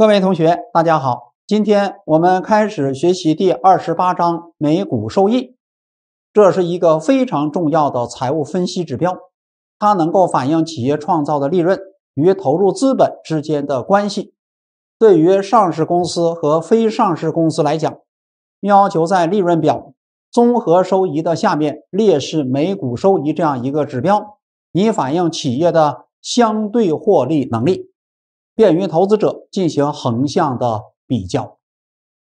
各位同学，大家好！今天我们开始学习第二十八章每股收益。这是一个非常重要的财务分析指标，它能够反映企业创造的利润与投入资本之间的关系。对于上市公司和非上市公司来讲，要求在利润表综合收益的下面列示每股收益这样一个指标，以反映企业的相对获利能力。便于投资者进行横向的比较。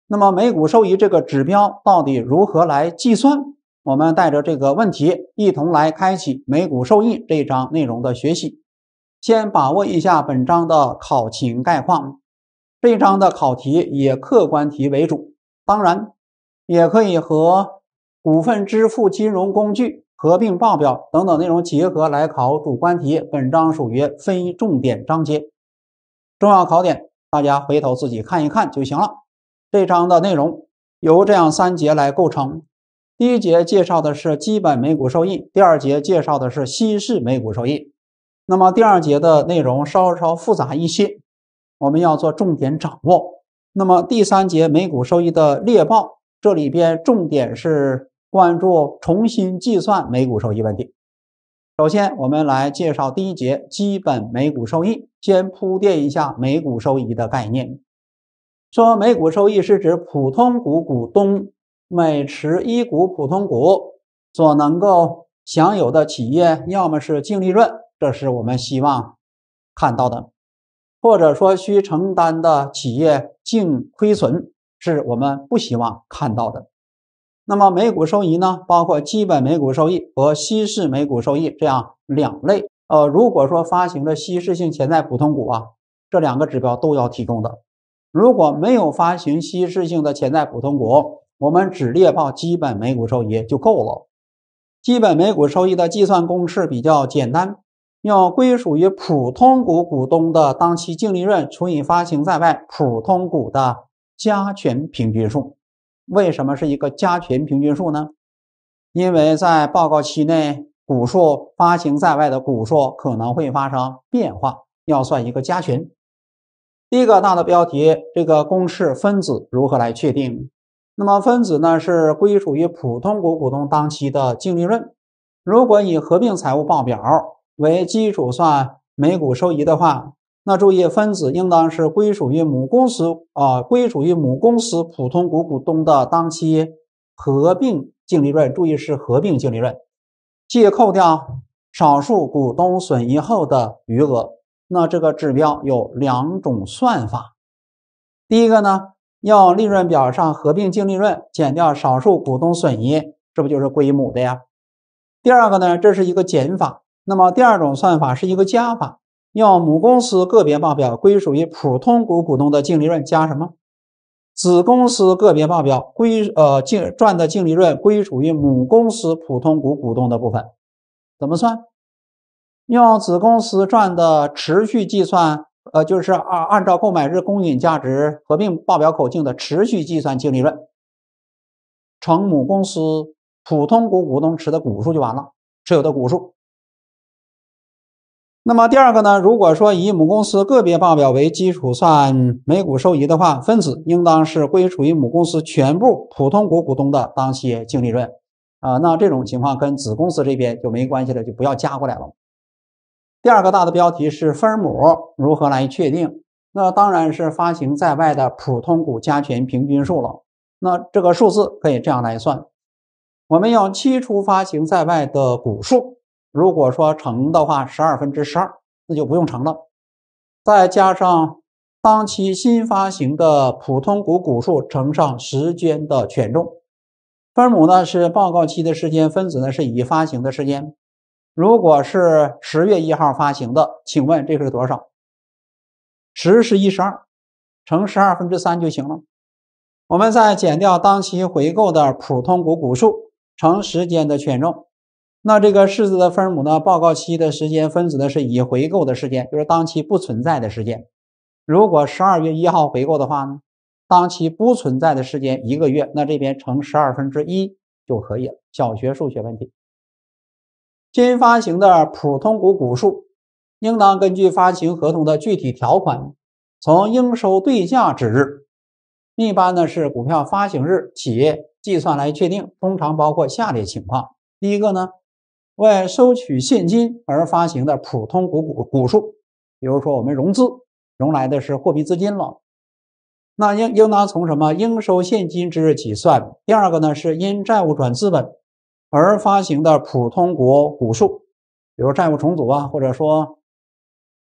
那么，每股收益这个指标到底如何来计算？我们带着这个问题，一同来开启每股收益这一章内容的学习。先把握一下本章的考情概况。这一章的考题以客观题为主，当然也可以和股份支付、金融工具、合并报表等等内容结合来考主观题。本章属于非重点章节。重要考点，大家回头自己看一看就行了。这章的内容由这样三节来构成：第一节介绍的是基本每股收益，第二节介绍的是稀释每股收益。那么第二节的内容稍稍复杂一些，我们要做重点掌握。那么第三节每股收益的列报，这里边重点是关注重新计算每股收益问题。首先，我们来介绍第一节基本每股收益。先铺垫一下每股收益的概念，说每股收益是指普通股股东每持一股普通股所能够享有的企业要么是净利润，这是我们希望看到的；或者说需承担的企业净亏损，是我们不希望看到的。那么每股收益呢，包括基本每股收益和稀释每股收益这样两类。呃，如果说发行的稀释性潜在普通股啊，这两个指标都要提供的；如果没有发行稀释性的潜在普通股，我们只列报基本每股收益就够了。基本每股收益的计算公式比较简单，要归属于普通股股东的当期净利润除以发行在外普通股的加权平均数。为什么是一个加权平均数呢？因为在报告期内，股数发行在外的股数可能会发生变化，要算一个加权。第一个大的标题，这个公式分子如何来确定？那么分子呢，是归属于普通股股东当期的净利润。如果以合并财务报表为基础算每股收益的话。那注意，分子应当是归属于母公司啊，归属于母公司普通股股东的当期合并净利润，注意是合并净利润，即扣掉少数股东损益后的余额。那这个指标有两种算法，第一个呢，要利润表上合并净利润减掉少数股东损益，这不就是归母的呀？第二个呢，这是一个减法，那么第二种算法是一个加法。要母公司个别报表归属于普通股股东的净利润加什么？子公司个别报表归呃净赚的净利润归属于母公司普通股股东的部分怎么算？用子公司赚的持续计算呃就是按按照购买日公允价值合并报表口径的持续计算净利润，乘母公司普通股股东持的股数就完了，持有的股数。那么第二个呢？如果说以母公司个别报表为基础算每股收益的话，分子应当是归属于母公司全部普通股股东的当期净利润。啊，那这种情况跟子公司这边就没关系了，就不要加过来了。第二个大的标题是分母如何来确定？那当然是发行在外的普通股加权平均数了。那这个数字可以这样来算：我们用期初发行在外的股数。如果说乘的话，十二分之十二，那就不用乘了。再加上当期新发行的普通股股数乘上时间的权重，分母呢是报告期的时间，分子呢是已发行的时间。如果是十月一号发行的，请问这是多少？十十一十二，乘十二分之三就行了。我们再减掉当期回购的普通股股数乘时间的权重。那这个式子的分母呢？报告期的时间，分子呢是已回购的时间，就是当期不存在的时间。如果十二月一号回购的话呢，当期不存在的时间一个月，那这边乘十二分之一就可以了。小学数学问题。新发行的普通股股数应当根据发行合同的具体条款，从应收对价之日，一般呢是股票发行日起计算来确定，通常包括下列情况：第一个呢。为收取现金而发行的普通股股股数，比如说我们融资融来的是货币资金了，那应应当从什么应收现金之日起算。第二个呢，是因债务转资本而发行的普通股股数，比如债务重组啊，或者说，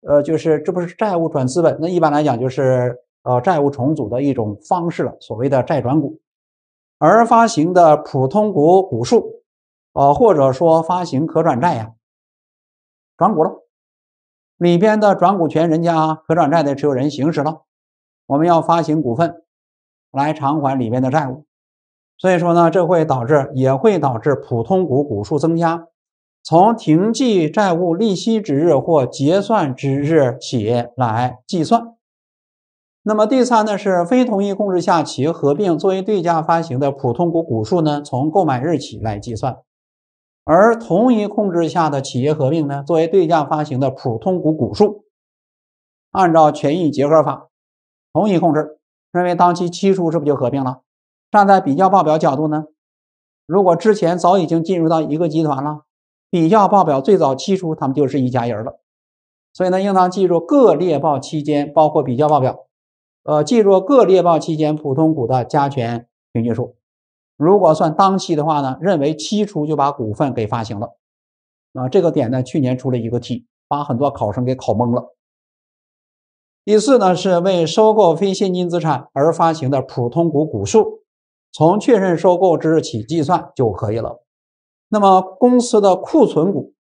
呃，就是这不是债务转资本，那一般来讲就是呃债务重组的一种方式了，所谓的债转股而发行的普通股股数。哦，或者说发行可转债呀，转股了，里边的转股权人家可转债的持有人行使了，我们要发行股份来偿还里边的债务，所以说呢，这会导致也会导致普通股股数增加，从停计债务利息之日或结算之日起来计算。那么第三呢是非同一控制下企业合并作为对价发行的普通股股数呢，从购买日起来计算。而同一控制下的企业合并呢，作为对价发行的普通股股数，按照权益结合法，同一控制认为当期期初是不是就合并了？站在比较报表角度呢，如果之前早已经进入到一个集团了，比较报表最早期初他们就是一家人了，所以呢，应当记住各列报期间，包括比较报表，呃，记住各列报期间普通股的加权平均数。如果算当期的话呢，认为期初就把股份给发行了，啊，这个点呢，去年出了一个题，把很多考生给考懵了。第四呢，是为收购非现金资产而发行的普通股股数，从确认收购之日起计算就可以了。那么公司的库存股，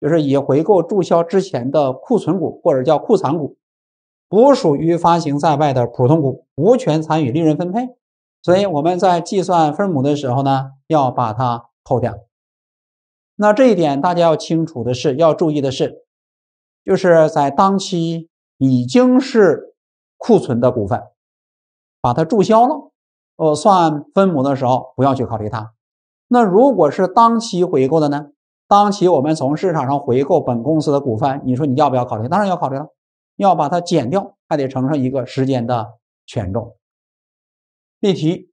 就是已回购注销之前的库存股或者叫库存股，不属于发行在外的普通股，无权参与利润分配。所以我们在计算分母的时候呢，要把它扣掉。那这一点大家要清楚的是，要注意的是，就是在当期已经是库存的股份，把它注销了，呃，算分母的时候不要去考虑它。那如果是当期回购的呢？当期我们从市场上回购本公司的股份，你说你要不要考虑？当然要考虑了，要把它减掉，还得乘上一个时间的权重。例题：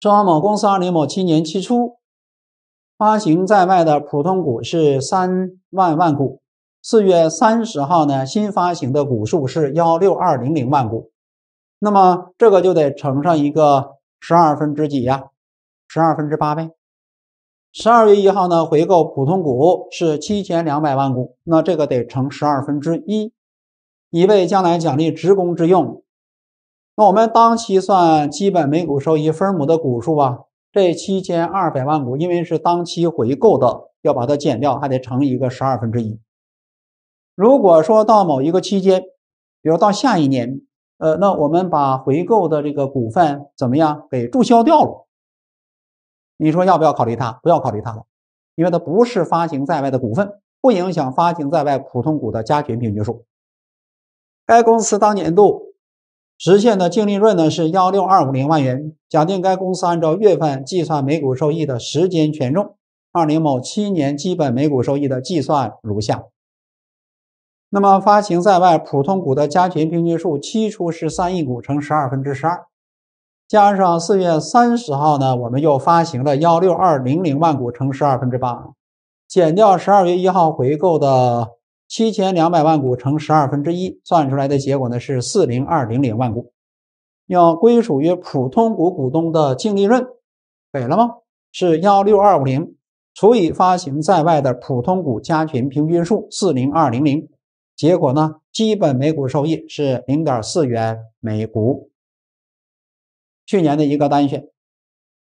华某公司二零某七年七初发行在卖的普通股是三万万股，四月三十号呢新发行的股数是幺六二零零万股，那么这个就得乘上一个十二分之几呀，十二分之八呗。十二月一号呢回购普通股是七千两百万股，那这个得乘十二分之一，以备将来奖励职工之用。那我们当期算基本每股收益，分母的股数啊，这七千二百万股，因为是当期回购的，要把它减掉，还得乘一个十二分之一。如果说到某一个期间，比如到下一年，呃，那我们把回购的这个股份怎么样给注销掉了？你说要不要考虑它？不要考虑它了，因为它不是发行在外的股份，不影响发行在外普通股的加权平均数。该公司当年度。实现的净利润呢是幺六二五零万元。假定该公司按照月份计算每股收益的时间权重，二零某七年基本每股收益的计算如下：那么发行在外普通股的加权平均数期初是三亿股乘十二分之十二，加上四月三十号呢我们又发行了幺六二零零万股乘十二分之八，减掉十二月一号回购的。七千两百万股乘十二分之一，算出来的结果呢是四零二零零万股。要归属于普通股股东的净利润给了吗？是幺六二五零除以发行在外的普通股加权平均数四零二零零，结果呢基本每股收益是零点四元每股。去年的一个单选，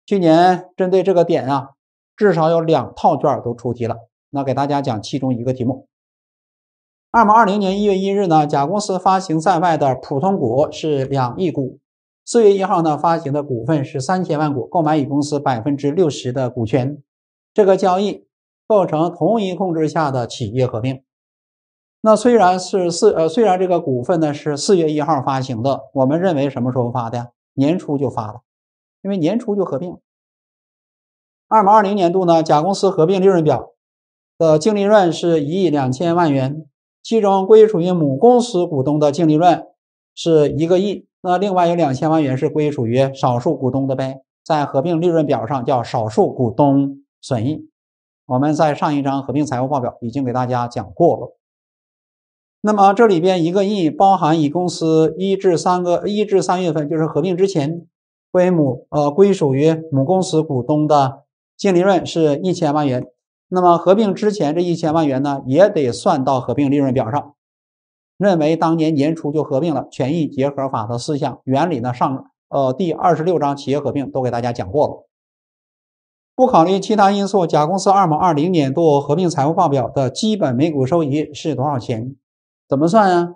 去年针对这个点啊，至少有两套卷都出题了。那给大家讲其中一个题目。二零二零年一月一日呢，甲公司发行在外的普通股是两亿股。四月一号呢，发行的股份是三千万股，购买乙公司百分之六十的股权。这个交易构成同一控制下的企业合并。那虽然是四呃，虽然这个股份呢是四月一号发行的，我们认为什么时候发的呀？年初就发了，因为年初就合并二零二零年度呢，甲公司合并利润表的净利润是一亿两千万元。其中归属于母公司股东的净利润是一个亿，那另外有两千万元是归属于少数股东的呗，在合并利润表上叫少数股东损益。我们在上一张合并财务报表已经给大家讲过了。那么这里边一个亿包含乙公司一至三个一至三月份，就是合并之前归母呃归属于母公司股东的净利润是一千万元。那么合并之前这一千万元呢，也得算到合并利润表上。认为当年年初就合并了，权益结合法的思想原理呢，上呃第二十六章企业合并都给大家讲过了。不考虑其他因素，甲公司二某二零年度合并财务报表的基本每股收益是多少钱？怎么算啊？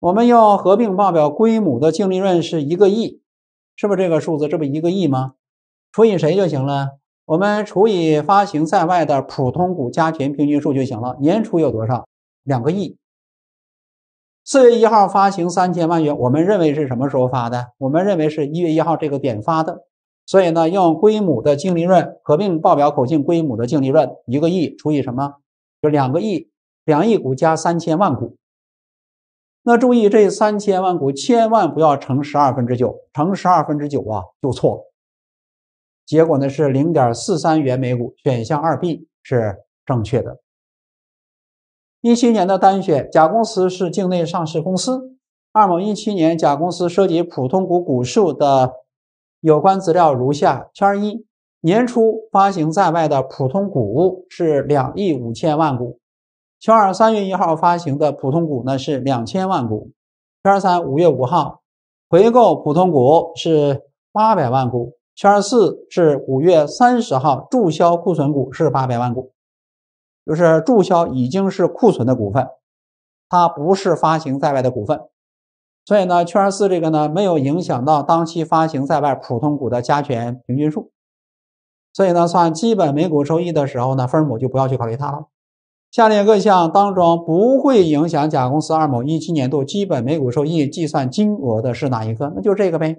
我们用合并报表归母的净利润是一个亿，是不是这个数字？这不一个亿吗？除以谁就行了？我们除以发行在外的普通股加权平均数就行了。年初有多少？两个亿。四月一号发行三千万元，我们认为是什么时候发的？我们认为是一月一号这个点发的。所以呢，用归母的净利润合并报表口径，归母的净利润一个亿除以什么？就两个亿，两亿股加三千万股。那注意，这三千万股千万不要乘十二分之九，乘十二分之九啊，就错了。结果呢是零点四三元每股，选项二 B 是正确的。一七年的单选，甲公司是境内上市公司。二某一七年，甲公司涉及普通股股数的有关资料如下：圈一年初发行在外的普通股是两亿五千万股；圈二三月一号发行的普通股呢是两千万股；圈三五月五号回购普通股是八百万股。圈四是五月三十号注销库存股是八百万股，就是注销已经是库存的股份，它不是发行在外的股份，所以呢，圈四这个呢没有影响到当期发行在外普通股的加权平均数，所以呢，算基本每股收益的时候呢，分母就不要去考虑它了。下列各项当中不会影响甲公司二某一七年度基本每股收益计算金额的是哪一个？那就这个呗。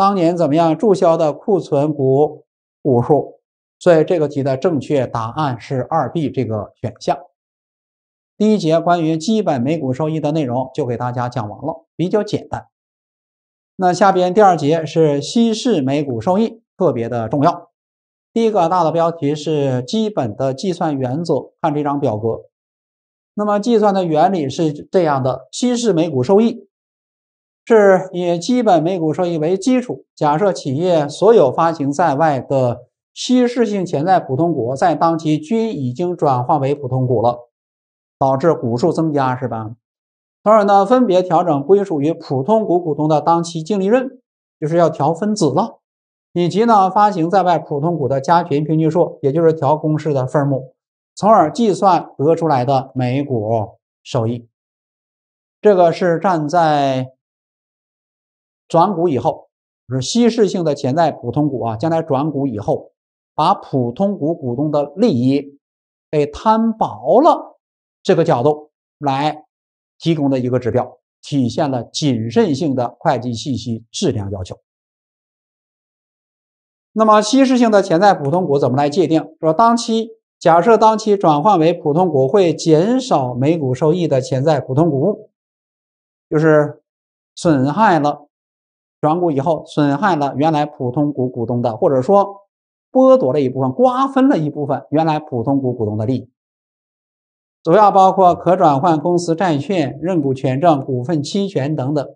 当年怎么样注销的库存股股数，所以这个题的正确答案是二 B 这个选项。第一节关于基本每股收益的内容就给大家讲完了，比较简单。那下边第二节是稀释每股收益，特别的重要。第一个大的标题是基本的计算原则，看这张表格。那么计算的原理是这样的：稀释每股收益。是以基本每股收益为基础，假设企业所有发行在外的稀释性潜在普通股在当期均已经转化为普通股了，导致股数增加是吧？从而呢，分别调整归属于普通股股东的当期净利润，就是要调分子了，以及呢，发行在外普通股的加权平均数，也就是调公式的分母，从而计算得出来的每股收益。这个是站在。转股以后，就是稀释性的潜在普通股啊。将来转股以后，把普通股股东的利益被摊薄了，这个角度来提供的一个指标，体现了谨慎性的会计信息质量要求。那么，稀释性的潜在普通股怎么来界定？说，当期假设当期转换为普通股会减少每股收益的潜在普通股，就是损害了。转股以后损害了原来普通股股东的，或者说剥夺了一部分、瓜分了一部分原来普通股股东的利益，主要包括可转换公司债券、认股权证、股份期权等等，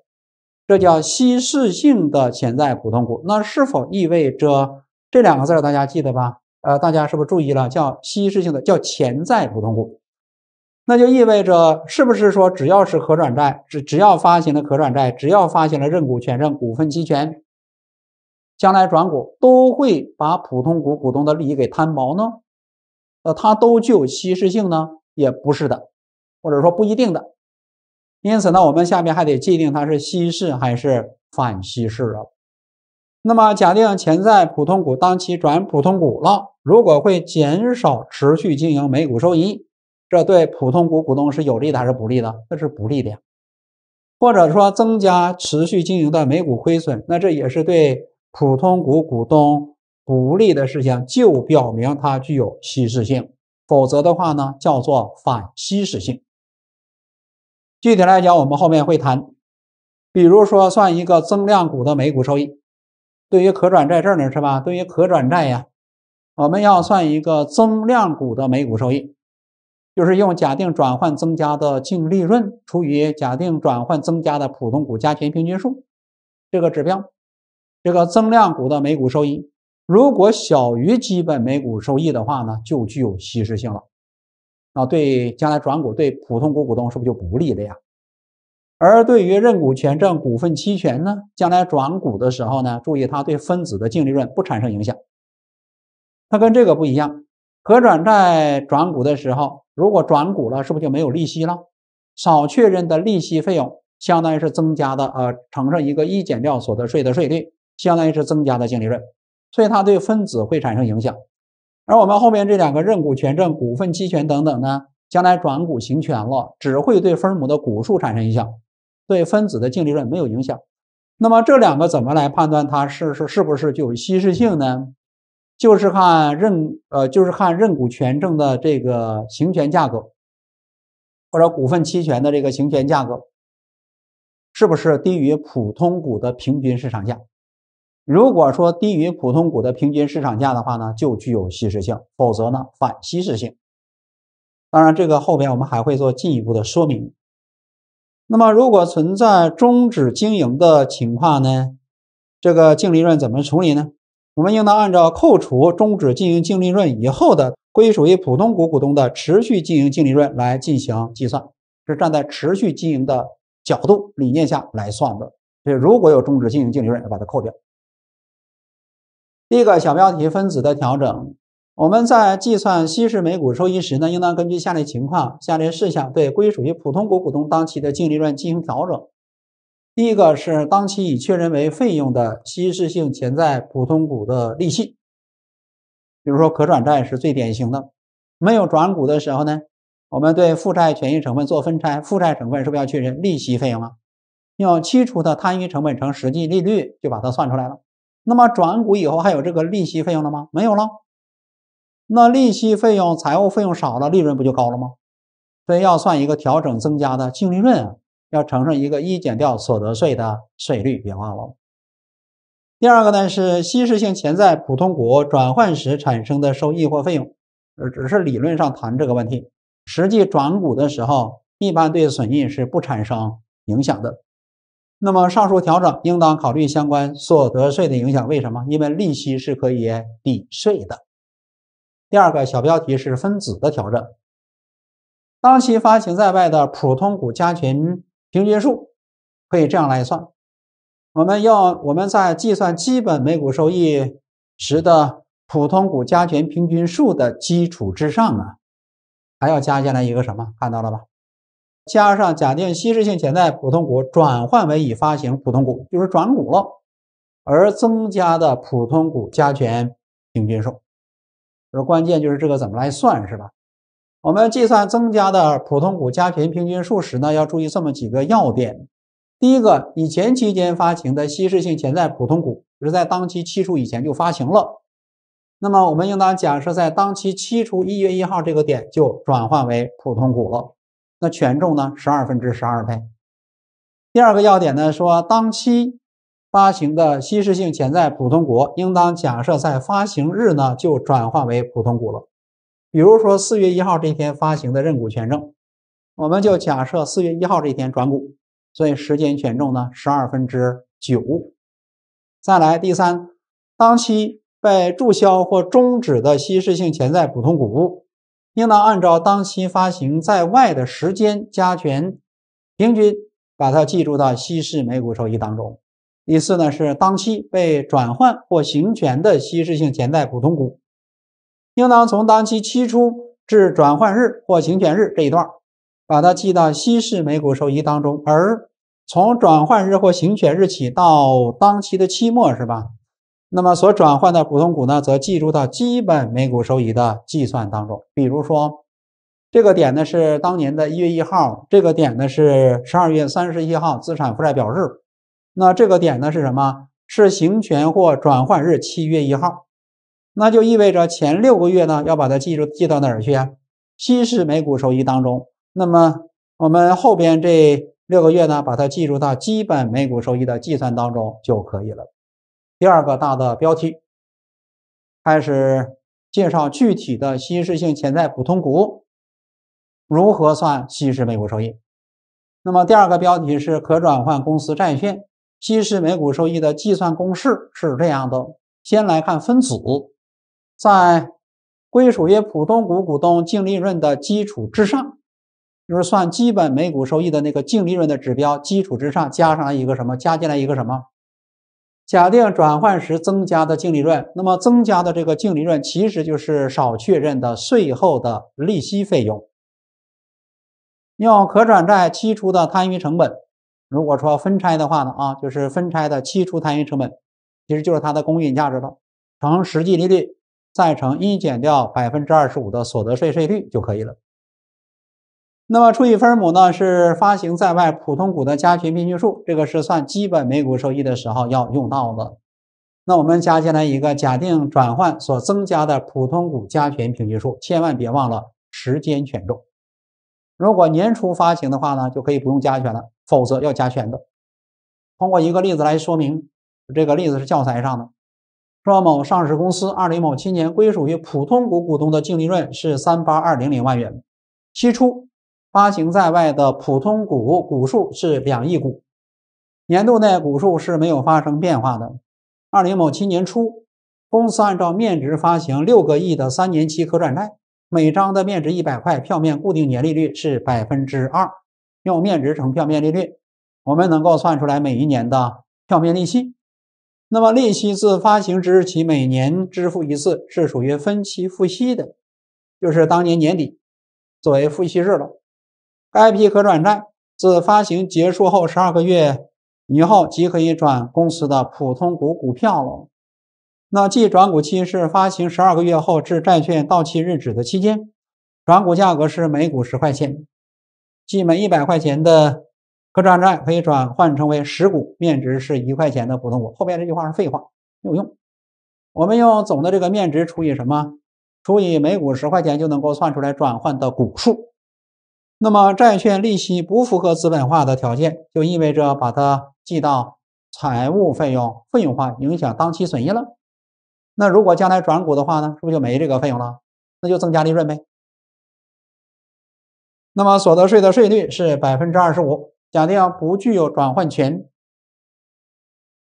这叫稀释性的潜在普通股。那是否意味着这两个字大家记得吧？呃，大家是不是注意了？叫稀释性的，叫潜在普通股。那就意味着，是不是说只要是可转债，只只要发行了可转债，只要发行了认股权证、股份期权，将来转股都会把普通股股东的利益给摊薄呢？呃，它都具有稀释性呢？也不是的，或者说不一定的。因此呢，我们下面还得界定它是稀释还是反稀释了。那么，假定潜在普通股当期转普通股了，如果会减少持续经营每股收益。这对普通股股东是有利的还是不利的？那是不利的呀。或者说增加持续经营的每股亏损，那这也是对普通股股东不利的事情，就表明它具有稀释性。否则的话呢，叫做反稀释性。具体来讲，我们后面会谈。比如说算一个增量股的每股收益，对于可转债这儿呢是吧？对于可转债呀，我们要算一个增量股的每股收益。就是用假定转换增加的净利润除以假定转换增加的普通股加权平均数，这个指标，这个增量股的每股收益，如果小于基本每股收益的话呢，就具有稀释性了。啊，对将来转股对普通股股东是不是就不利了呀？而对于认股权证、股份期权呢，将来转股的时候呢，注意它对分子的净利润不产生影响，它跟这个不一样。可转债转股的时候。如果转股了，是不是就没有利息了？少确认的利息费用，相当于是增加的，呃，乘上一个一减掉所得税的税率，相当于是增加的净利润，所以它对分子会产生影响。而我们后面这两个认股权证、股份期权等等呢，将来转股行权了，只会对分母的股数产生影响，对分子的净利润没有影响。那么这两个怎么来判断它是是是不是具有稀释性呢？就是看认呃，就是看认股权证的这个行权价格，或者股份期权的这个行权价格，是不是低于普通股的平均市场价？如果说低于普通股的平均市场价的话呢，就具有稀释性；否则呢，反稀释性。当然，这个后边我们还会做进一步的说明。那么，如果存在终止经营的情况呢，这个净利润怎么处理呢？我们应当按照扣除终止经营净利润以后的归属于普通股股东的持续经营净利润来进行计算，是站在持续经营的角度理念下来算的。所以如果有终止经营净利润，要把它扣掉。第一个小标题：分子的调整。我们在计算稀释每股收益时呢，应当根据下列情况、下列事项对归属于普通股股东当期的净利润进行调整。第一个是当期已确认为费用的稀释性潜在普通股的利息，比如说可转债是最典型的。没有转股的时候呢，我们对负债权益成分做分拆，负债成分是不是要确认利息费用啊？用期初的摊余成本乘实际利率就把它算出来了。那么转股以后还有这个利息费用了吗？没有了。那利息费用、财务费用少了，利润不就高了吗？所以要算一个调整增加的净利润啊。要乘上一个一减掉所得税的税率，别忘了。第二个呢是稀释性潜在普通股转换时产生的收益或费用，呃，只是理论上谈这个问题，实际转股的时候一般对损益是不产生影响的。那么上述调整应当考虑相关所得税的影响，为什么？因为利息是可以抵税的。第二个小标题是分子的调整，当期发行在外的普通股加权。平均数可以这样来算，我们要我们在计算基本每股收益时的普通股加权平均数的基础之上啊，还要加进来一个什么？看到了吧？加上假定稀释性潜在普通股转换为已发行普通股，就是转股了，而增加的普通股加权平均数。而关键就是这个怎么来算，是吧？我们计算增加的普通股加权平均数时呢，要注意这么几个要点。第一个，以前期间发行的稀释性潜在普通股，是在当期期初以前就发行了，那么我们应当假设在当期期初一月一号这个点就转换为普通股了，那权重呢，十二分之十二倍。第二个要点呢，说当期发行的稀释性潜在普通股，应当假设在发行日呢就转换为普通股了。比如说四月一号这一天发行的认股权证，我们就假设四月一号这一天转股，所以时间权重呢十二分之九。再来第三，当期被注销或终止的稀释性潜在普通股，应当按照当期发行在外的时间加权平均，把它计入到稀释每股收益当中。第四呢是当期被转换或行权的稀释性潜在普通股。应当从当期期初至转换日或行权日这一段，把它记到稀释每股收益当中；而从转换日或行权日起到当期的期末，是吧？那么所转换的普通股呢，则计入到基本每股收益的计算当中。比如说，这个点呢是当年的一月一号，这个点呢是十二月三十一号资产负债表日，那这个点呢是什么？是行权或转换日七月一号。那就意味着前六个月呢，要把它计入记到哪儿去啊？稀释每股收益当中。那么我们后边这六个月呢，把它计入到基本每股收益的计算当中就可以了。第二个大的标题，开始介绍具体的稀释性潜在普通股如何算稀释每股收益。那么第二个标题是可转换公司债券稀释每股收益的计算公式是这样的。先来看分子。在归属于普通股股东净利润的基础之上，就是算基本每股收益的那个净利润的指标基础之上，加上一个什么？加进来一个什么？假定转换时增加的净利润，那么增加的这个净利润其实就是少确认的税后的利息费用。用可转债期初的摊余成本，如果说分拆的话呢，啊，就是分拆的期初摊余成本，其实就是它的公允价值了，乘实际利率。再乘一减掉百分之二十五的所得税税率就可以了。那么除以分母呢，是发行在外普通股的加权平均数，这个是算基本每股收益的时候要用到的。那我们加进来一个假定转换所增加的普通股加权平均数，千万别忘了时间权重。如果年初发行的话呢，就可以不用加权了，否则要加权的。通过一个例子来说明，这个例子是教材上的。说某上市公司二零某七年归属于普通股股东的净利润是三八二零零万元，期初发行在外的普通股股数是两亿股，年度内股数是没有发生变化的。二零某七年初，公司按照面值发行六个亿的三年期可转债，每张的面值一百块，票面固定年利率是百分之二，用面值乘票面利率，我们能够算出来每一年的票面利息。那么利息自发行之日起每年支付一次，是属于分期付息的，就是当年年底作为付息日了。该批可转债自发行结束后十二个月以后即可以转公司的普通股股票了。那计转股期是发行十二个月后至债券到期日止的期间。转股价格是每股十块钱，即每一百块钱的。可转债可以转换成为实股面值是一块钱的普通股。后边这句话是废话，没有用。我们用总的这个面值除以什么？除以每股十块钱就能够算出来转换的股数。那么债券利息不符合资本化的条件，就意味着把它记到财务费用费用化，影响当期损益了。那如果将来转股的话呢？是不是就没这个费用了？那就增加利润呗。那么所得税的税率是百分之二十五。假定不具有转换权，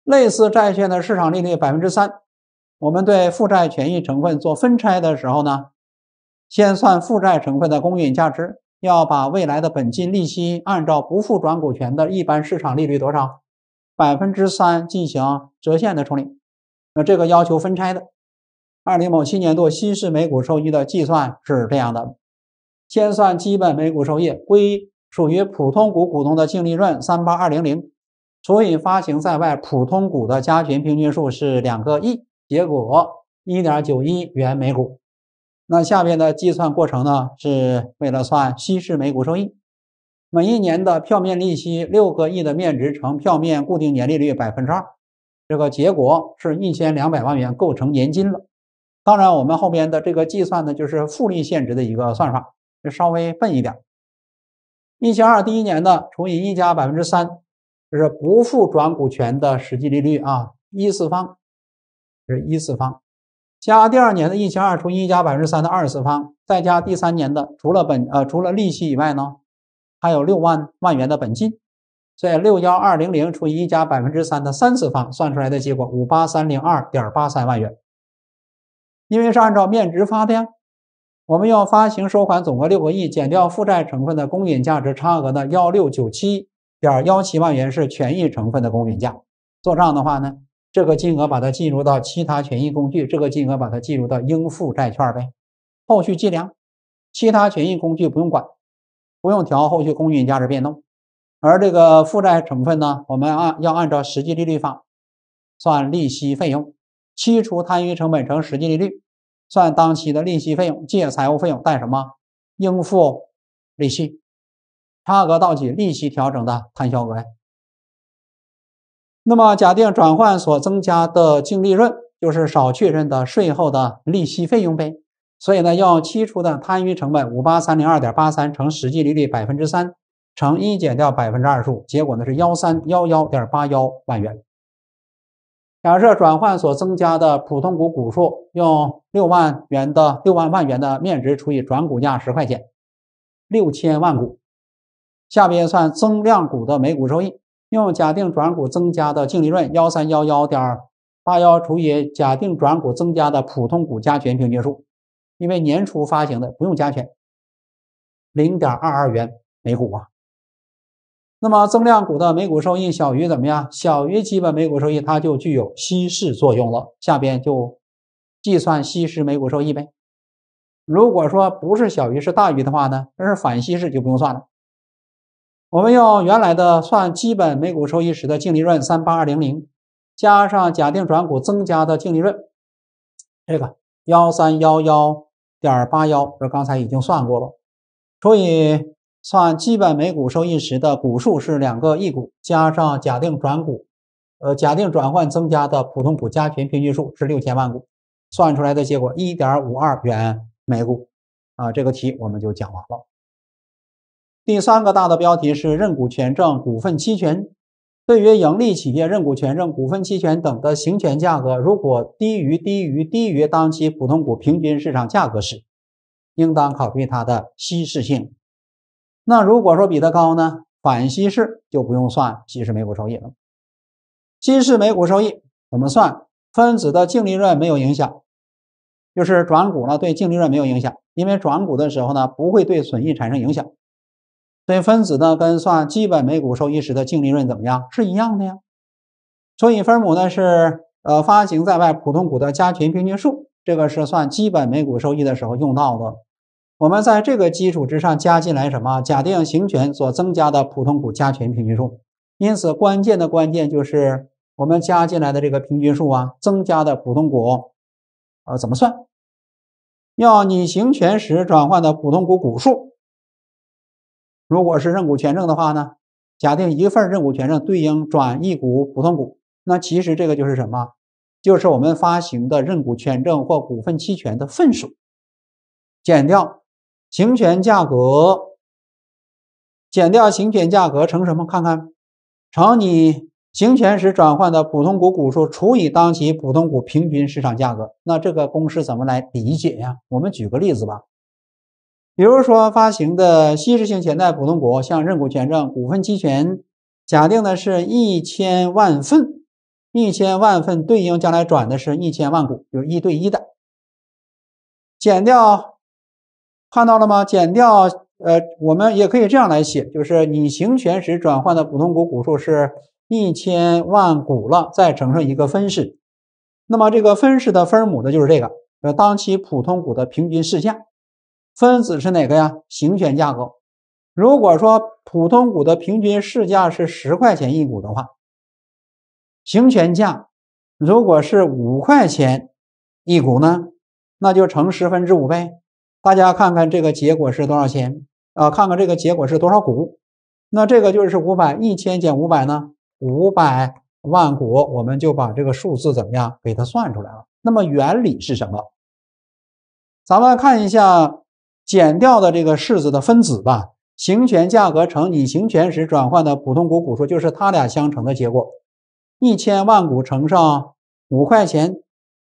类似债券的市场利率百分之三，我们对负债权益成分做分拆的时候呢，先算负债成分的公允价值，要把未来的本金利息按照不负转股权的一般市场利率多少百分之三进行折现的处理。那这个要求分拆的二零某七年度稀释每股收益的计算是这样的：先算基本每股收益，归。属于普通股股东的净利润三八二零零除以发行在外普通股的加权平均数是两个亿，结果一点九一元每股。那下面的计算过程呢，是为了算稀释每股收益。每一年的票面利息六个亿的面值乘票面固定年利率百分之二，这个结果是一千两百万元，构成年金了。当然，我们后边的这个计算呢，就是复利现值的一个算法，就稍微笨一点。一千二第一年的除以一加百分之三，这是不付转股权的实际利率啊，一次方，这是一次方。加第二年的一千二除以一加百分之三的二次方，再加第三年的除了本呃除了利息以外呢，还有六万万元的本金，所以六幺二零零除以一加百分之三的三次方算出来的结果五八三零二点八三万元，因为是按照面值发的呀。我们用发行收款总额六个亿减掉负债成分的公允价值差额的幺六九七点幺七万元是权益成分的公允价。做账的话呢，这个金额把它计入到其他权益工具，这个金额把它计入到应付债券呗。后续计量，其他权益工具不用管，不用调后续公允价值变动。而这个负债成分呢，我们按要按照实际利率法算利息费用，期除摊余成本乘实际利率。算当期的利息费用，借财务费用，贷什么？应付利息差额到挤利息调整的摊销额。那么，假定转换所增加的净利润就是少确认的税后的利息费用呗。所以呢，要期初的摊余成本五八三零二点八三乘实际利率百分之三乘一减掉百分之二十五，结果呢是幺三幺幺点八幺万元。假设转换所增加的普通股股数，用六万元的六万万元的面值除以转股价十块钱，六千万股。下边算增量股的每股收益，用假定转股增加的净利润幺三幺幺点八幺除以假定转股增加的普通股加权平均数，因为年初发行的不用加权，零点二二元每股啊。那么增量股的每股收益小于怎么样？小于基本每股收益，它就具有稀释作用了。下边就计算稀释每股收益呗。如果说不是小于，是大于的话呢？这是反稀释，就不用算了。我们用原来的算基本每股收益时的净利润三八二零零，加上假定转股增加的净利润，这个幺三幺幺点八幺，这刚才已经算过了，除以。算基本每股收益时的股数是两个亿股加上假定转股，呃，假定转换增加的普通股加权平均数是六千万股，算出来的结果一点五二元每股。啊，这个题我们就讲完了。第三个大的标题是认股权证、股份期权。对于盈利企业认股权证、股份期权等的行权价格，如果低于低于低于当期普通股平均市场价格时，应当考虑它的稀释性。那如果说比它高呢？反稀释就不用算稀释每股收益了。稀释每股收益怎么算？分子的净利润没有影响，就是转股呢对净利润没有影响，因为转股的时候呢不会对损益产生影响，所以分子呢跟算基本每股收益时的净利润怎么样是一样的呀？所以分母呢是呃发行在外普通股的加权平均数，这个是算基本每股收益的时候用到的。我们在这个基础之上加进来什么？假定行权所增加的普通股加权平均数。因此，关键的关键就是我们加进来的这个平均数啊，增加的普通股，呃，怎么算？要你行权时转换的普通股股数。如果是认股权证的话呢，假定一份认股权证对应转一股普通股，那其实这个就是什么？就是我们发行的认股权证或股份期权的份数，减掉。行权价格减掉行权价格乘什么？看看，乘你行权时转换的普通股股数除以当期普通股平均市场价格，那这个公式怎么来理解呀？我们举个例子吧，比如说发行的稀释性潜在普通股，像认股权证、股份期权，假定的是一千万份，一千万份对应将来转的是一千万股，就是一对一的，减掉。看到了吗？减掉，呃，我们也可以这样来写，就是你行权时转换的普通股股数是一千万股了，再乘上一个分式。那么这个分式的分母的就是这个，呃，当期普通股的平均市价，分子是哪个呀？行权价格。如果说普通股的平均市价是十块钱一股的话，行权价如果是五块钱一股呢，那就乘十分之五呗。大家看看这个结果是多少钱啊？看看这个结果是多少股？那这个就是五百一千减五百呢？五百万股，我们就把这个数字怎么样给它算出来了。那么原理是什么？咱们看一下减掉的这个式子的分子吧，行权价格乘以行权时转换的普通股股数，就是它俩相乘的结果。一千万股乘上五块钱，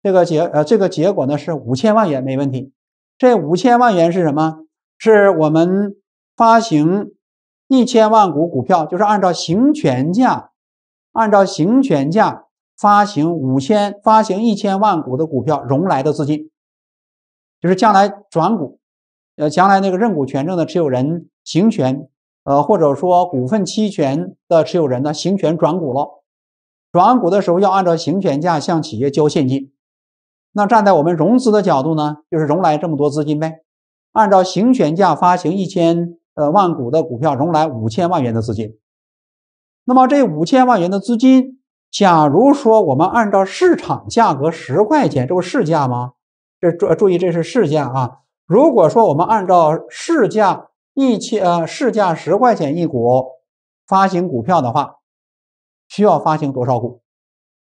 这个结呃这个结果呢是五千万元，没问题。这五千万元是什么？是我们发行一千万股股票，就是按照行权价，按照行权价发行五千发行一千万股的股票融来的资金，就是将来转股，呃，将来那个认股权证的持有人行权，呃，或者说股份期权的持有人呢行权转股了，转股的时候要按照行权价向企业交现金。那站在我们融资的角度呢，就是融来这么多资金呗。按照行权价发行一千呃万股的股票，融来五千万元的资金。那么这五千万元的资金，假如说我们按照市场价格十块钱，这不市价吗？这注注意，这是市价啊。如果说我们按照市价一千呃市价十块钱一股发行股票的话，需要发行多少股？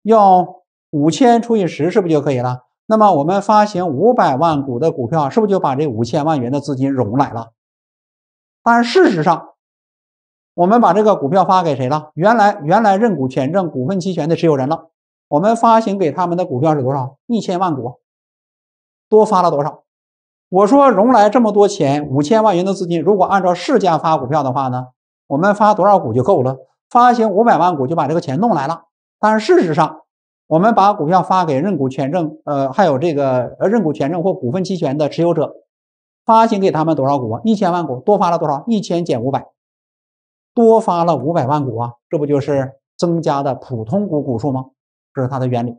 用五千除以十，是不是就可以了？那么我们发行五百万股的股票，是不是就把这五千万元的资金融来了？但事实上，我们把这个股票发给谁了？原来原来认股权证、股份期权的持有人了。我们发行给他们的股票是多少？一千万股，多发了多少？我说融来这么多钱，五千万元的资金，如果按照市价发股票的话呢？我们发多少股就够了？发行五百万股就把这个钱弄来了。但事实上，我们把股票发给认股权证，呃，还有这个呃认股权证或股份期权的持有者，发行给他们多少股啊？一千万股，多发了多少？一千减五百，多发了五百万股啊！这不就是增加的普通股股数吗？这是它的原理。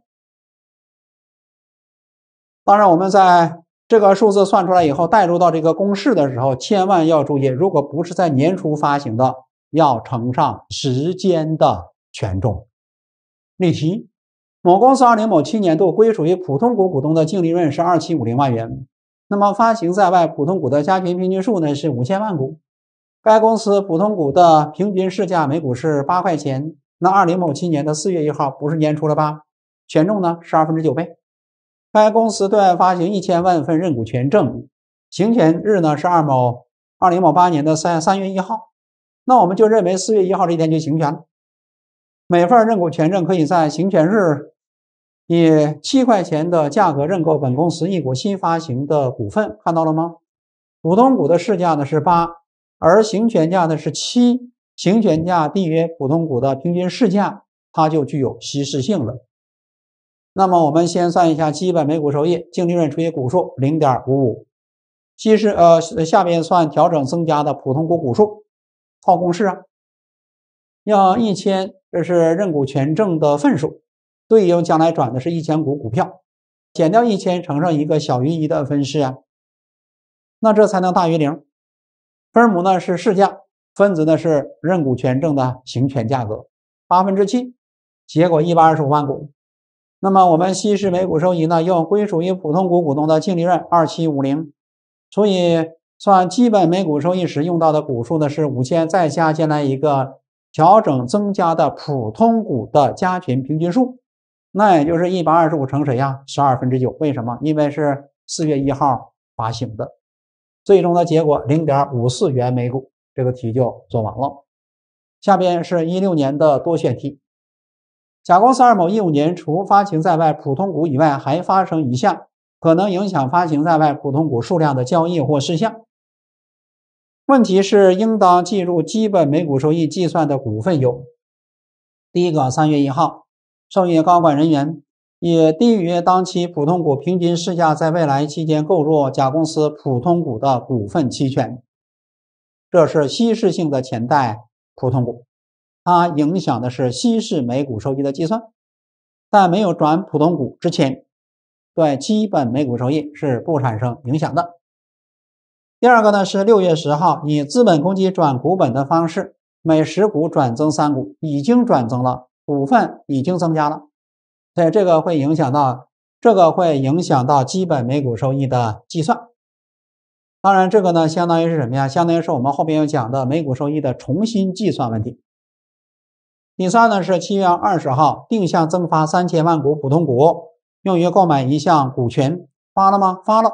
当然，我们在这个数字算出来以后，带入到这个公式的时候，千万要注意，如果不是在年初发行的，要乘上时间的权重。例题。某公司二零某七年度归属于普通股股东的净利润是二七五零万元，那么发行在外普通股的加权平均数呢是五千万股。该公司普通股的平均市价每股是八块钱。那二零某七年的四月一号不是年初了吧？权重呢是二分之九倍。该公司对外发行一千万份认股权证，行权日呢是二某二零某八年的三三月一号。那我们就认为四月一号这一天就行权了。每份认股权证可以在行权日。以七块钱的价格认购本公司一股新发行的股份，看到了吗？普通股的市价呢是八，而行权价呢是七，行权价低于普通股的平均市价，它就具有稀释性了。那么我们先算一下基本每股收益，净利润除以股数，零点五五。稀释呃，下边算调整增加的普通股股数，套公式啊，要一千，这是认股权证的份数。对应将来转的是一千股股票，减掉一千乘上一个小于一的分式啊，那这才能大于零。分母呢是市价，分子呢是认股权证的行权价格八分之七，结果一百二十五万股。那么我们稀释每股收益呢，用归属于普通股股东的净利润二七五零除以算基本每股收益时用到的股数呢是五千，再加进来一个调整增加的普通股的加权平均数。那也就是一百二十五乘谁呀？十二分之九。为什么？因为是四月一号发行的，最终的结果零点五四元每股。这个题就做完了。下边是一六年的多选题。甲公司二某一五年除发行在外普通股以外，还发生一项可能影响发行在外普通股数量的交易或事项。问题是应当计入基本每股收益计算的股份有：第一个，三月一号。受益高管人员也低于当期普通股平均市价，在未来期间购入甲公司普通股的股份期权，这是稀释性的潜在普通股，它影响的是稀释每股收益的计算，但没有转普通股之前，对基本每股收益是不产生影响的。第二个呢是六月十号以资本公积转股本的方式，每十股转增三股，已经转增了。股份已经增加了，所以这个会影响到，这个会影响到基本每股收益的计算。当然，这个呢，相当于是什么呀？相当于是我们后面要讲的每股收益的重新计算问题。第三呢，是七月二十号定向增发三千万股普通股，用于购买一项股权，发了吗？发了，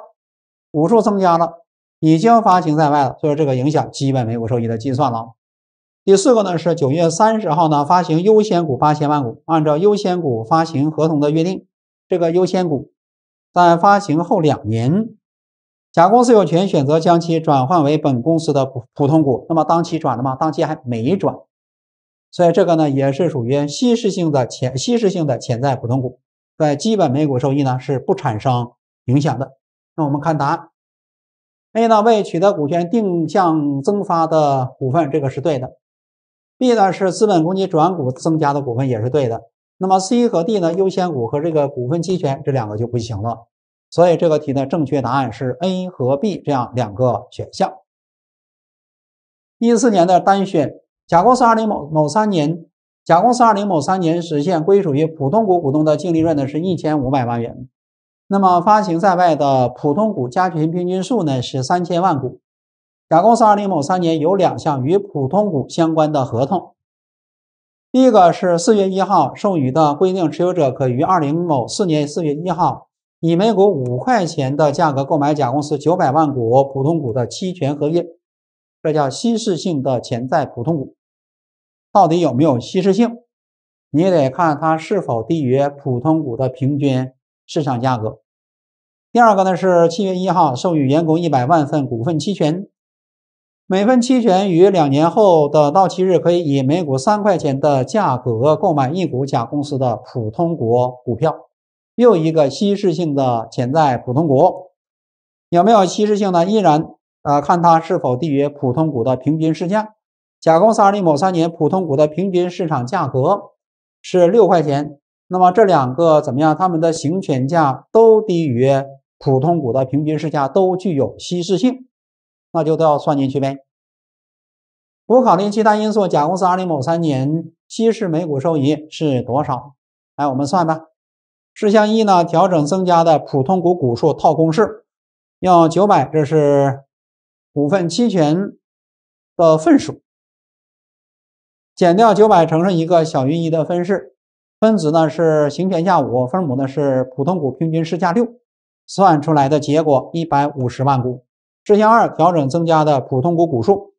股数增加了，已经发行在外了，所以这个影响基本每股收益的计算了。第四个呢是九月三十号呢发行优先股八千万股，按照优先股发行合同的约定，这个优先股在发行后两年，甲公司有权选择将其转换为本公司的普通股。那么当期转了吗？当期还没转，所以这个呢也是属于稀释性的潜稀释性的潜在普通股，在基本每股收益呢是不产生影响的。那我们看答案，A 呢为取得股权定向增发的股份，这个是对的。B 呢是资本公积转股增加的股份也是对的，那么 C 和 D 呢，优先股和这个股份期权这两个就不行了，所以这个题的正确答案是 A 和 B 这样两个选项。一四年的单选，甲公司二零某某三年，甲公司二零某三年实现归属于普通股股东的净利润呢是一千五百万元，那么发行在外的普通股加权平均数呢是三千万股。甲公司二零某三年有两项与普通股相关的合同，第一个是四月一号授予的规定持有者可于二零某四年四月一号以每股五块钱的价格购买甲公司九百万股普通股的期权合约，这叫稀释性的潜在普通股。到底有没有稀释性，你得看它是否低于普通股的平均市场价格。第二个呢是七月一号授予员工一百万份股份期权。每份期权于两年后的到期日，可以以每股三块钱的价格购买一股甲公司的普通股股票，又一个稀释性的潜在普通股，有没有稀释性呢？依然，呃，看它是否低于普通股的平均市价。甲公司二零某三年普通股的平均市场价格是六块钱，那么这两个怎么样？它们的行权价都低于普通股的平均市价，都具有稀释性。那就都要算进去呗。不考虑其他因素，甲公司二零某三年稀释每股收益是多少？来，我们算吧。事项一呢，调整增加的普通股股数套公式，9九百，这是股份期权的份数，减掉九百乘上一个小于一的分式，分子呢是行权价五，分母呢是普通股平均市价六，算出来的结果一百五十万股。事项二调整增加的普通股股数，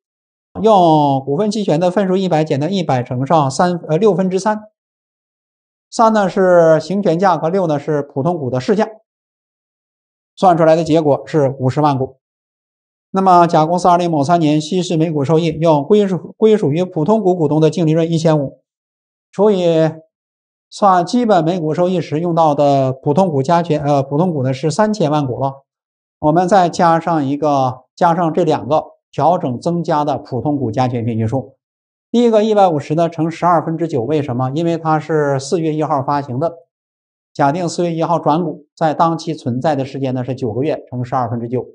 用股份期权的份数一百减到一百乘上三呃六分之三，三呢是行权价和六呢是普通股的市价，算出来的结果是五十万股。那么甲公司二零某三年稀释每股收益，用归属归属于普通股股东的净利润一千五除以算基本每股收益时用到的普通股加权呃普通股呢是三千万股了。我们再加上一个，加上这两个调整增加的普通股加权平均数。第一个一百五十的乘十二分之九，为什么？因为它是四月一号发行的，假定四月一号转股在当期存在的时间呢是九个月，乘十二分之九。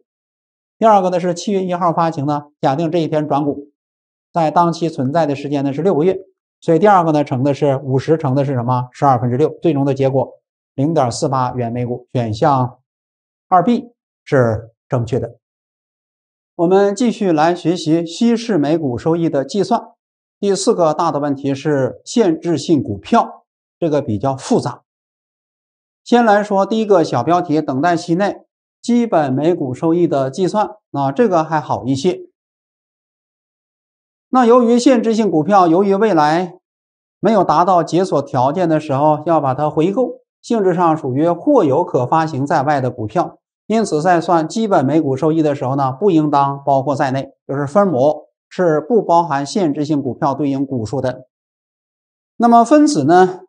第二个呢是七月一号发行的，假定这一天转股在当期存在的时间呢是六个月，所以第二个呢乘的是五十乘的是什么？十二分之六。最终的结果零点四八元每股。选项二 B。是正确的。我们继续来学习稀释每股收益的计算。第四个大的问题是限制性股票，这个比较复杂。先来说第一个小标题：等待期内基本每股收益的计算。啊，这个还好一些。那由于限制性股票，由于未来没有达到解锁条件的时候，要把它回购，性质上属于或有可发行在外的股票。因此，在算基本每股收益的时候呢，不应当包括在内，就是分母是不包含限制性股票对应股数的。那么分子呢，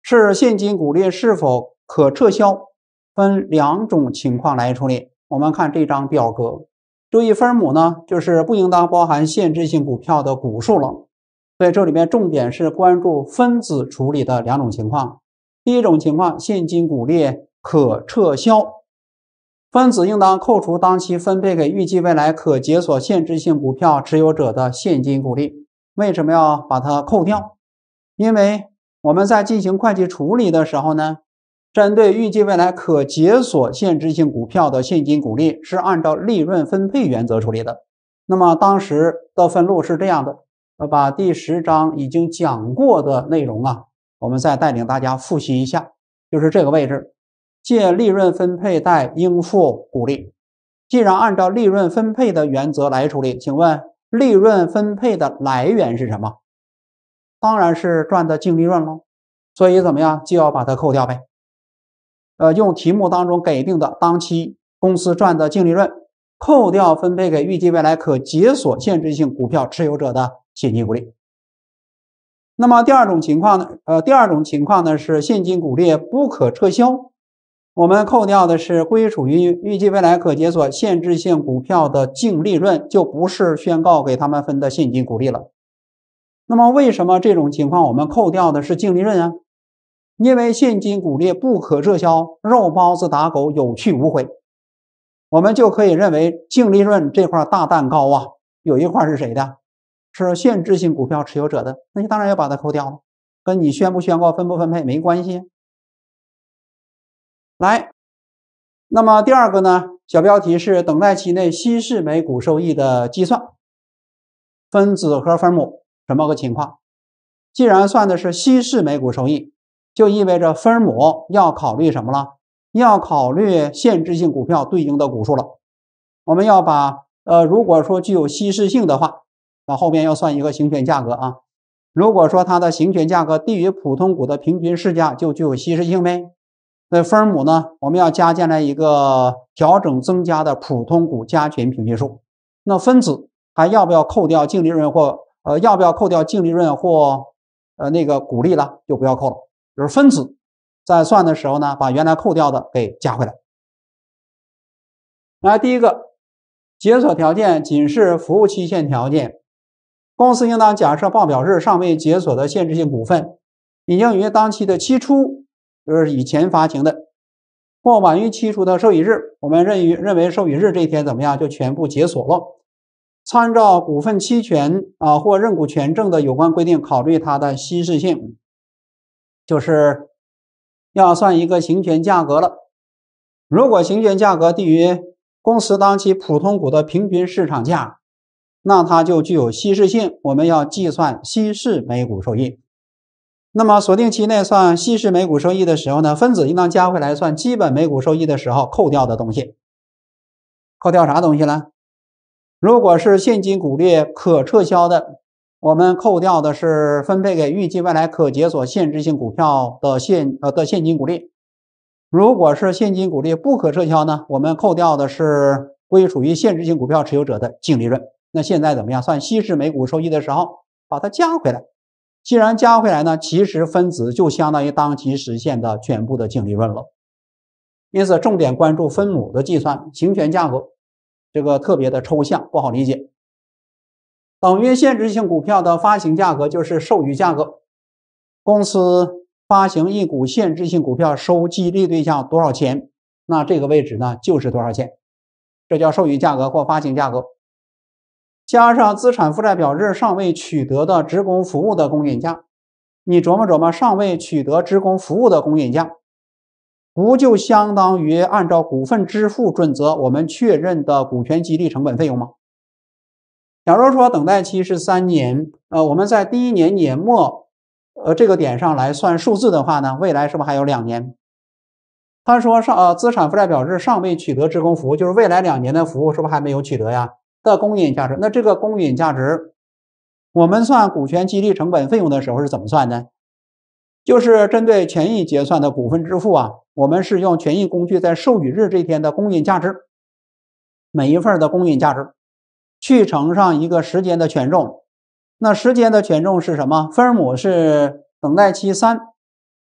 是现金股利是否可撤销，分两种情况来处理。我们看这张表格，注意分母呢，就是不应当包含限制性股票的股数了。所以这里面重点是关注分子处理的两种情况。第一种情况，现金股利可撤销。分子应当扣除当期分配给预计未来可解锁限制性股票持有者的现金股利。为什么要把它扣掉？因为我们在进行会计处理的时候呢，针对预计未来可解锁限制性股票的现金股利是按照利润分配原则处理的。那么当时的分录是这样的：把第十章已经讲过的内容啊，我们再带领大家复习一下，就是这个位置。借利润分配贷应付股利。既然按照利润分配的原则来处理，请问利润分配的来源是什么？当然是赚的净利润喽。所以怎么样就要把它扣掉呗。呃，用题目当中给定的当期公司赚的净利润扣掉分配给预计未来可解锁限制性股票持有者的现金股利。那么第二种情况呢？呃，第二种情况呢是现金股利不可撤销。我们扣掉的是归属于预计未来可解锁限制性股票的净利润，就不是宣告给他们分的现金股利了。那么为什么这种情况我们扣掉的是净利润啊？因为现金股利不可撤销，肉包子打狗有去无回。我们就可以认为净利润这块大蛋糕啊，有一块是谁的？是限制性股票持有者的，那你当然要把它扣掉，了，跟你宣不宣告分不分配没关系。来，那么第二个呢？小标题是等待期内稀释每股收益的计算。分子和分母什么个情况？既然算的是稀释每股收益，就意味着分母要考虑什么了？要考虑限制性股票对应的股数了。我们要把呃，如果说具有稀释性的话，那后边要算一个行权价格啊。如果说它的行权价格低于普通股的平均市价，就具有稀释性呗。那分母呢？我们要加进来一个调整增加的普通股加权平均数。那分子还要不要扣掉净利润或呃要不要扣掉净利润或呃那个股利了？就不要扣了。就是分子在算的时候呢，把原来扣掉的给加回来。来，第一个解锁条件仅是服务期限条件，公司应当假设报表日尚未解锁的限制性股份已经于当期的期初。就是以前发行的，或晚于期初的受益日，我们认于认为受益日这一天怎么样，就全部解锁了。参照股份期权啊或认股权证的有关规定，考虑它的稀释性，就是要算一个行权价格了。如果行权价格低于公司当期普通股的平均市场价，那它就具有稀释性，我们要计算稀释每股收益。那么，锁定期内算稀释每股收益的时候呢，分子应当加回来算；基本每股收益的时候，扣掉的东西，扣掉啥东西了？如果是现金股利可撤销的，我们扣掉的是分配给预计未来可解锁限制性股票的现呃的现金股利；如果是现金股利不可撤销呢，我们扣掉的是归属于限制性股票持有者的净利润。那现在怎么样算稀释每股收益的时候，把它加回来？既然加回来呢，其实分子就相当于当期实现的全部的净利润了。因此，重点关注分母的计算，行权价格这个特别的抽象，不好理解。等约限制性股票的发行价格就是授予价格，公司发行一股限制性股票收激励对象多少钱，那这个位置呢就是多少钱，这叫授予价格或发行价格。加上资产负债表日尚未取得的职工服务的公允价，你琢磨琢磨，尚未取得职工服务的公允价，不就相当于按照股份支付准则我们确认的股权激励成本费用吗？假如说等待期是三年，呃，我们在第一年年末，呃，这个点上来算数字的话呢，未来是不是还有两年？他说上呃，资产负债表日尚未取得职工服务，就是未来两年的服务是不是还没有取得呀？的公允价值，那这个公允价值，我们算股权激励成本费用的时候是怎么算呢？就是针对权益结算的股份支付啊，我们是用权益工具在授予日这天的公允价值，每一份的公允价值，去乘上一个时间的权重。那时间的权重是什么？分母是等待期三，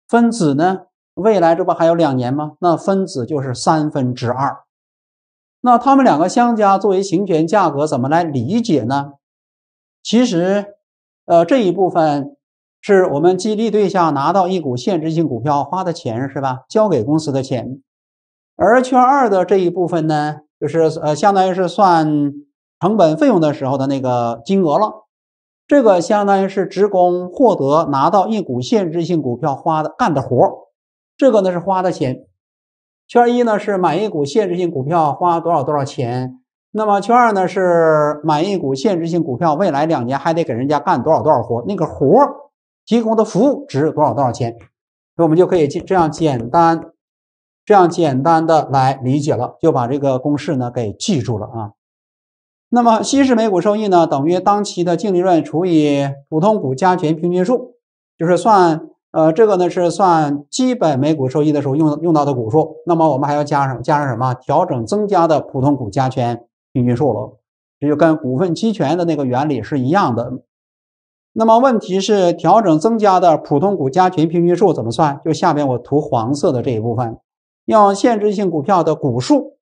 分子呢，未来这不还有两年吗？那分子就是三分之二。那他们两个相加作为行权价格怎么来理解呢？其实，呃，这一部分是我们激励对象拿到一股限制性股票花的钱，是吧？交给公司的钱。而圈二的这一部分呢，就是呃，相当于是算成本费用的时候的那个金额了。这个相当于是职工获得拿到一股限制性股票花的干的活这个呢是花的钱。圈一呢是买一股限制性股票花多少多少钱，那么圈二呢是买一股限制性股票，未来两年还得给人家干多少多少活，那个活提供的服务值多少多少钱，所以我们就可以这样简单，这样简单的来理解了，就把这个公式呢给记住了啊。那么稀释每股收益呢等于当期的净利润除以普通股加权平均数，就是算。呃，这个呢是算基本每股收益的时候用用到的股数，那么我们还要加上加上什么？调整增加的普通股加权平均数了，这就跟股份期权的那个原理是一样的。那么问题是调整增加的普通股加权平均数怎么算？就下边我涂黄色的这一部分，用限制性股票的股数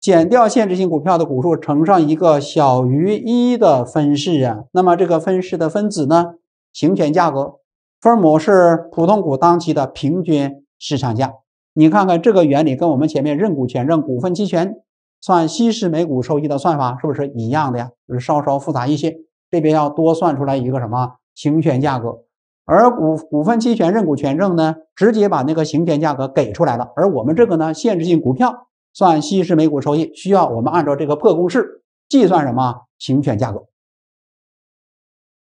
减掉限制性股票的股数，乘上一个小于一的分式啊。那么这个分式的分子呢，行权价格。分母是普通股当期的平均市场价，你看看这个原理跟我们前面认股权、认股份期权算稀释每股收益的算法是不是一样的呀？就是稍稍复杂一些，这边要多算出来一个什么行权价格，而股股份期权认股权证呢，直接把那个行权价格给出来了，而我们这个呢，限制性股票算稀释每股收益，需要我们按照这个破公式计算什么行权价格？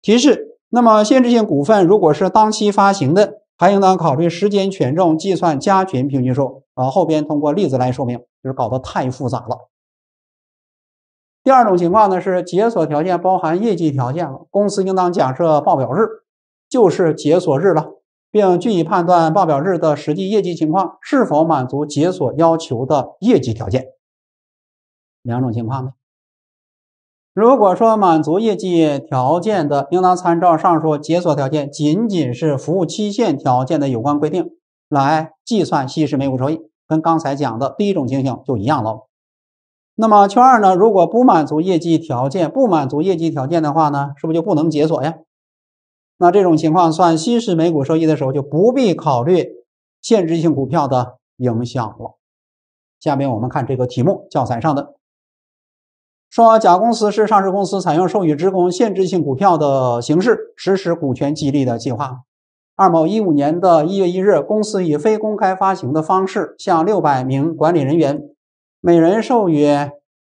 提示。那么，限制性股份如果是当期发行的，还应当考虑时间权重计算加权平均数啊。后边通过例子来说明，就是搞得太复杂了。第二种情况呢，是解锁条件包含业绩条件了，公司应当假设报表日就是解锁日了，并据以判断报表日的实际业绩情况是否满足解锁要求的业绩条件。两种情况呢，如果说满足业绩条件的，应当参照上述解锁条件仅仅是服务期限条件的有关规定来计算稀释每股收益，跟刚才讲的第一种情形就一样了。那么圈二呢？如果不满足业绩条件，不满足业绩条件的话呢，是不是就不能解锁呀？那这种情况算稀释每股收益的时候，就不必考虑限制性股票的影响了。下面我们看这个题目，教材上的。说，甲公司是上市公司，采用授予职工限制性股票的形式实施股权激励的计划。二，某一五年的一月一日，公司以非公开发行的方式向六百名管理人员，每人授予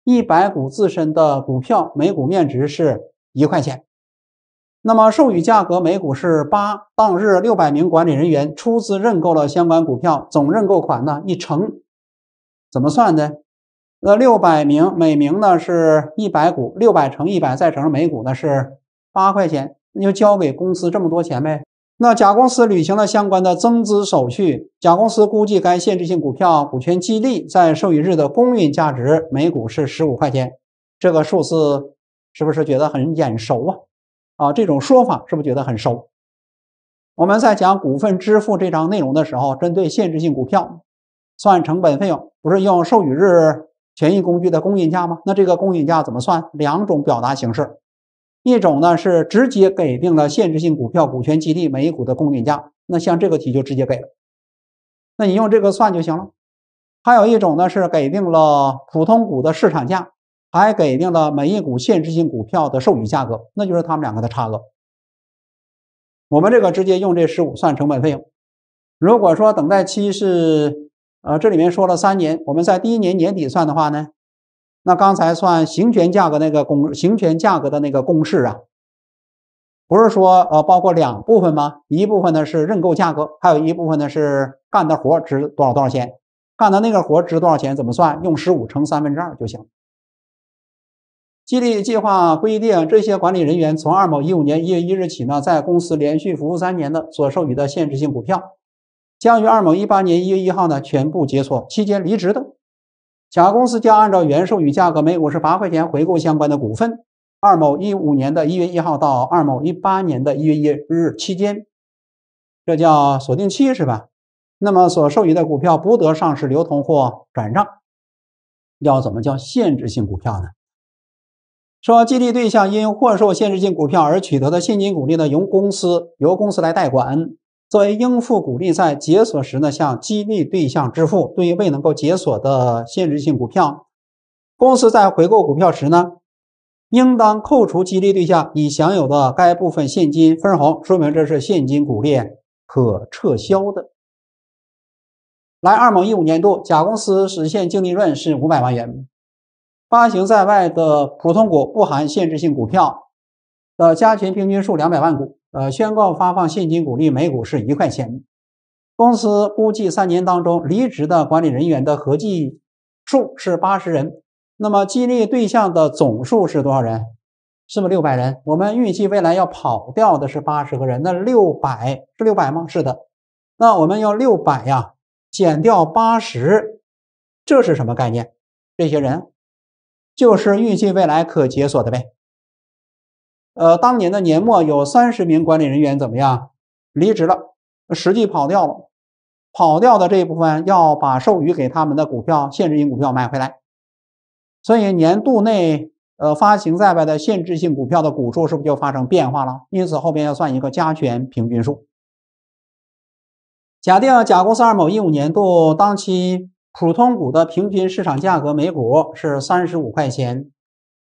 一百股自身的股票，每股面值是一块钱。那么，授予价格每股是八，当日六百名管理人员出资认购了相关股票，总认购款呢？一成，怎么算呢？那六百名每名呢是一百股，六百乘一百再乘上每股呢是八块钱，那就交给公司这么多钱呗。那甲公司履行了相关的增资手续，甲公司估计该限制性股票股权激励在授予日的公允价值每股是十五块钱，这个数字是不是觉得很眼熟啊？啊，这种说法是不是觉得很熟？我们在讲股份支付这张内容的时候，针对限制性股票算成本费用，不是用授予日。权益工具的公允价吗？那这个公允价怎么算？两种表达形式，一种呢是直接给定了限制性股票股权激励每股的公允价，那像这个题就直接给了，那你用这个算就行了。还有一种呢是给定了普通股的市场价，还给定了每一股限制性股票的授予价格，那就是他们两个的差额。我们这个直接用这十五算成本费用。如果说等待期是。呃，这里面说了三年，我们在第一年年底算的话呢，那刚才算行权价格那个公行权价格的那个公式啊，不是说呃包括两部分吗？一部分呢是认购价格，还有一部分呢是干的活值多少多少钱，干的那个活值多少钱怎么算？用十五乘三分之二就行。激励计划规定，这些管理人员从二某一五年一月一日起呢，在公司连续服务三年的所授予的限制性股票。将于二某一八年一月一号呢全部结锁，期间离职的，甲公司将按照原授予价格每股是八块钱回购相关的股份。二某一五年的一月一号到二某一八年的一月一日期间，这叫锁定期是吧？那么所授予的股票不得上市流通或转让，要怎么叫限制性股票呢？说激励对象因获受限制性股票而取得的现金股利呢，由公司由公司来代管。作为应付股利，在解锁时呢，向激励对象支付；对于未能够解锁的限制性股票，公司在回购股票时呢，应当扣除激励对象已享有的该部分现金分红，说明这是现金股利可撤销的。来二某一五年度，甲公司实现净利润是五百万元，发行在外的普通股不含限制性股票的加权平均数两百万股。呃，宣告发放现金股利，每股是一块钱。公司估计三年当中离职的管理人员的合计数是八十人。那么激励对象的总数是多少人？是不是六百人？我们预计未来要跑掉的是八十个人，那六百是六百吗？是的。那我们要六百呀，减掉八十，这是什么概念？这些人就是预计未来可解锁的呗。呃，当年的年末有三十名管理人员怎么样离职了？实际跑掉了，跑掉的这一部分要把授予给他们的股票限制性股票买回来，所以年度内呃发行在外的限制性股票的股数是不是就发生变化了？因此后边要算一个加权平均数。假定甲公司二某一五年度当期普通股的平均市场价格每股是三十五块钱。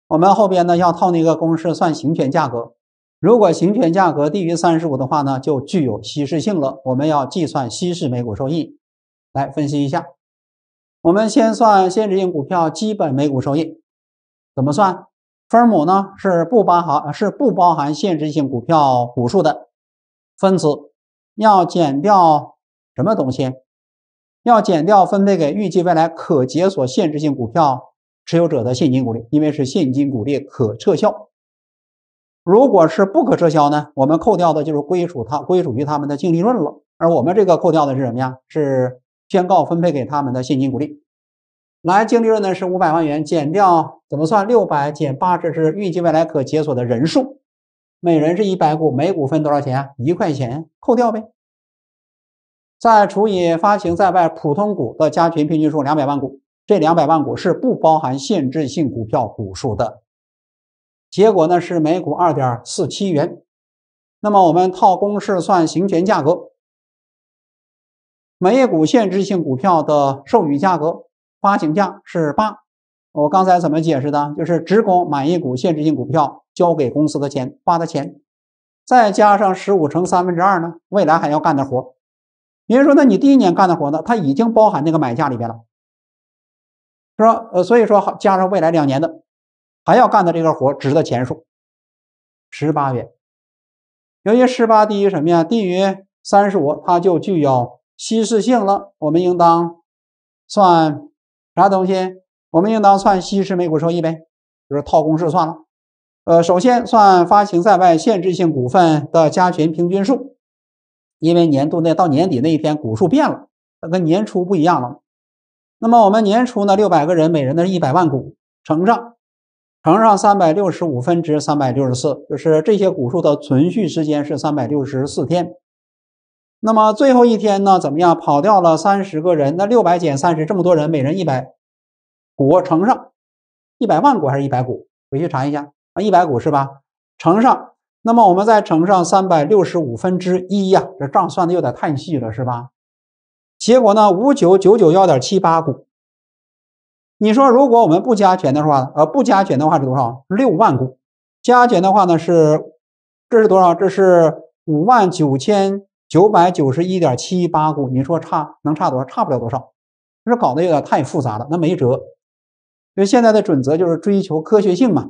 我们后边呢要套那个公式算行权价格，如果行权价格低于三十五的话呢，就具有稀释性了。我们要计算稀释每股收益，来分析一下。我们先算限制性股票基本每股收益，怎么算？分母呢是不包含是不包含限制性股票股数的，分子要减掉什么东西？要减掉分配给预计未来可解锁限制性股票。持有者的现金股利，因为是现金股利可撤销。如果是不可撤销呢？我们扣掉的就是归属他归属于他们的净利润了。而我们这个扣掉的是什么呀？是宣告分配给他们的现金股利。来，净利润呢是五百万元，减掉怎么算？六百减八，这是预计未来可解锁的人数，每人是一百股，每股分多少钱啊？一块钱，扣掉呗。再除以发行在外普通股的加权平均数两百万股。这两百万股是不包含限制性股票股数的，结果呢是每股二点四七元。那么我们套公式算行权价格，每一股限制性股票的授予价格，发行价是八。我刚才怎么解释的？就是职工买一股限制性股票交给公司的钱，发的钱，再加上十五乘三分之二呢？未来还要干的活。也就是说，那你第一年干的活呢，它已经包含那个买价里边了。是吧？呃，所以说加上未来两年的，还要干的这个活，值的钱数十八元。由于十八低于什么呀？低于三十五，它就具有稀释性了。我们应当算啥东西？我们应当算稀释每股收益呗，就是套公式算了。呃，首先算发行在外限制性股份的加权平均数，因为年度内到年底那一天股数变了，它跟年初不一样了。那么我们年初呢，六百个人，每人呢一百万股，乘上，乘上三百六十五分之三百六十四，就是这些股数的存续时间是三百六十四天。那么最后一天呢，怎么样？跑掉了三十个人，那六百减三十，这么多人，每人一百股，乘上一百万股还是一百股？回去查一下啊，一百股是吧？乘上，那么我们再乘上三百六十五分之一呀，这账算的有点太细了是吧？结果呢？五九九九幺点七八股。你说，如果我们不加权的话，呃，不加权的话是多少？六万股。加权的话呢是，这是多少？这是五万九千九百九十一点七八股。你说差能差多少？差不了多少。这搞得有点太复杂了，那没辙。因为现在的准则就是追求科学性嘛。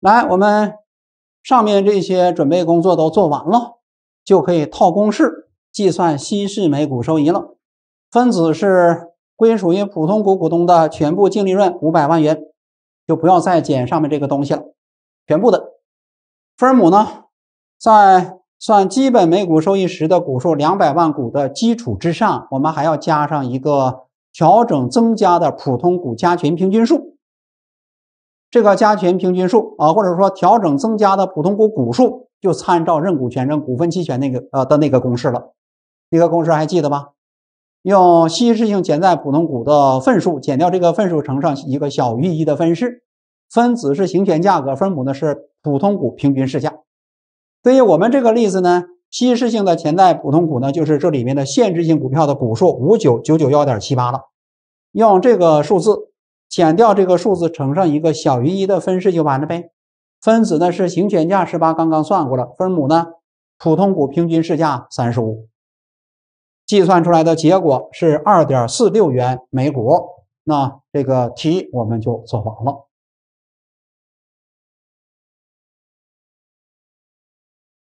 来，我们上面这些准备工作都做完了，就可以套公式。计算稀释每股收益了，分子是归属于普通股股东的全部净利润五百万元，就不要再减上面这个东西了，全部的。分母呢，在算基本每股收益时的股数两百万股的基础之上，我们还要加上一个调整增加的普通股加权平均数。这个加权平均数啊，或者说调整增加的普通股股数，就参照认股权、证股份期权那个呃的那个公式了。一个公式还记得吧？用稀释性潜在普通股的份数减掉这个份数，乘上一个小于一的分式，分子是行权价格，分母呢是普通股平均市价。对于我们这个例子呢，稀释性的潜在普通股呢就是这里面的限制性股票的股数五九九九幺点七八了，用这个数字减掉这个数字，乘上一个小于一的分式就完了呗。分子呢是行权价十八，刚刚算过了。分母呢普通股平均市价三十五。计算出来的结果是二点四六元每股，那这个题我们就做完了。